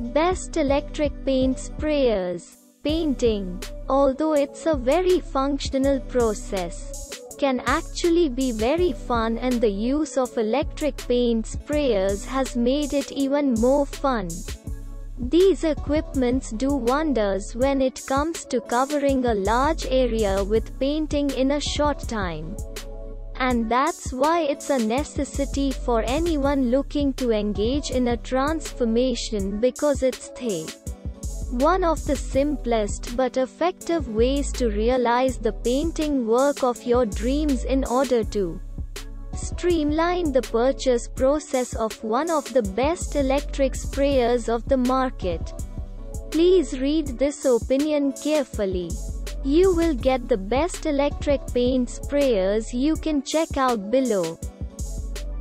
Best electric paint sprayers. Painting, although it's a very functional process, can actually be very fun and the use of electric paint sprayers has made it even more fun. These equipments do wonders when it comes to covering a large area with painting in a short time and that's why it's a necessity for anyone looking to engage in a transformation because it's the one of the simplest but effective ways to realize the painting work of your dreams in order to streamline the purchase process of one of the best electric sprayers of the market. Please read this opinion carefully. You will get the best electric paint sprayers you can check out below.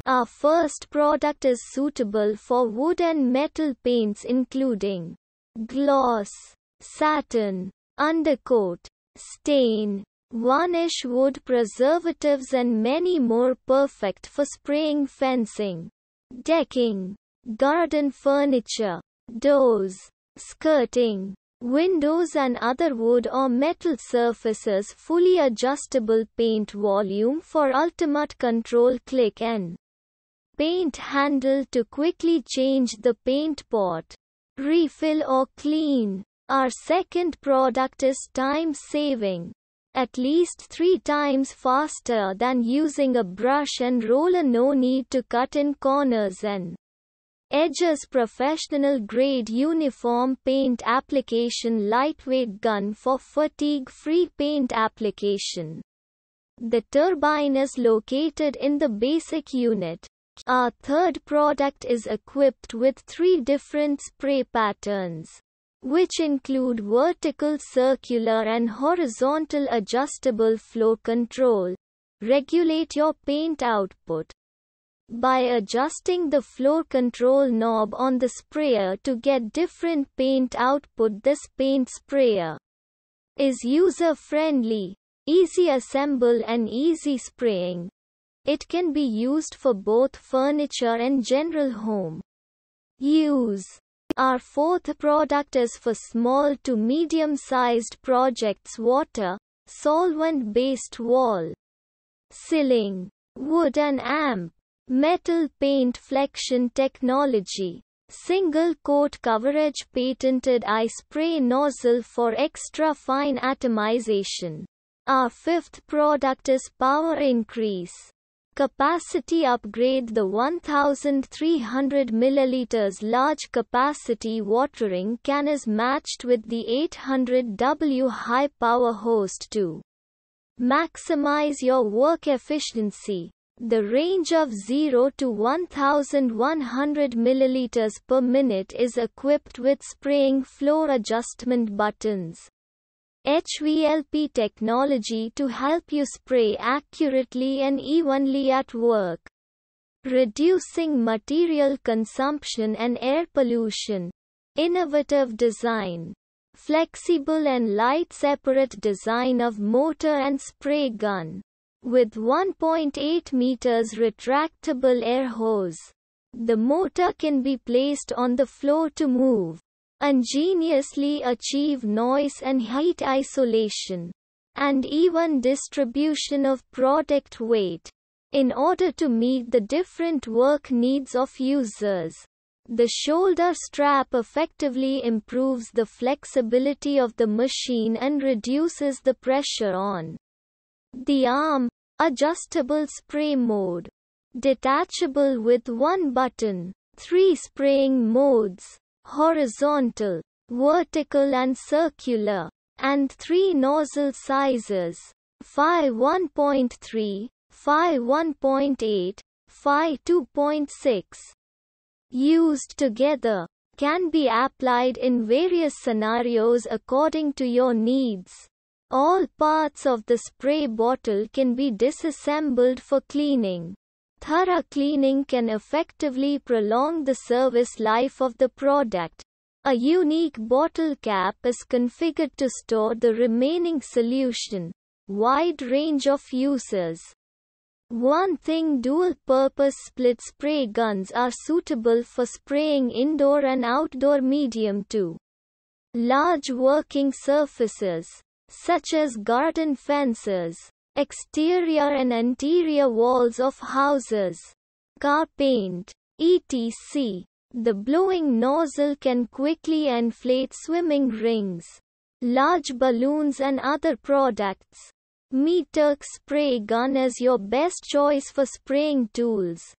Our first product is suitable for wood and metal paints including gloss, satin, undercoat, stain, varnish wood preservatives and many more perfect for spraying fencing, decking, garden furniture, doors, skirting, Windows and other wood or metal surfaces fully adjustable paint volume for ultimate control click N. Paint handle to quickly change the paint pot. Refill or clean. Our second product is time saving. At least three times faster than using a brush and roller no need to cut in corners and Edge's professional grade uniform paint application lightweight gun for fatigue-free paint application. The turbine is located in the basic unit. Our third product is equipped with three different spray patterns, which include vertical circular and horizontal adjustable flow control. Regulate your paint output by adjusting the flow control knob on the sprayer to get different paint output this paint sprayer is user-friendly, easy assemble and easy spraying. It can be used for both furniture and general home use. Our fourth product is for small to medium-sized projects water, solvent-based wall, ceiling, wood and amp. Metal paint flexion technology. Single coat coverage patented eye spray nozzle for extra fine atomization. Our fifth product is power increase. Capacity upgrade The 1300 milliliters large capacity watering can is matched with the 800W high power host to maximize your work efficiency. The range of 0 to 1100 ml per minute is equipped with spraying floor adjustment buttons. HVLP technology to help you spray accurately and evenly at work. Reducing material consumption and air pollution. Innovative design. Flexible and light separate design of motor and spray gun with 1.8 meters retractable air hose. The motor can be placed on the floor to move, ingeniously achieve noise and height isolation, and even distribution of product weight, in order to meet the different work needs of users. The shoulder strap effectively improves the flexibility of the machine and reduces the pressure on the arm, adjustable spray mode, detachable with one button, three spraying modes, horizontal, vertical and circular, and three nozzle sizes, Phi 1.3, Phi 1.8, Phi 2.6. Used together, can be applied in various scenarios according to your needs. All parts of the spray bottle can be disassembled for cleaning. Thorough cleaning can effectively prolong the service life of the product. A unique bottle cap is configured to store the remaining solution. Wide range of uses. One thing dual-purpose split spray guns are suitable for spraying indoor and outdoor medium too. Large working surfaces such as garden fences, exterior and interior walls of houses, car paint, etc. The blowing nozzle can quickly inflate swimming rings, large balloons and other products. Meter spray gun is your best choice for spraying tools.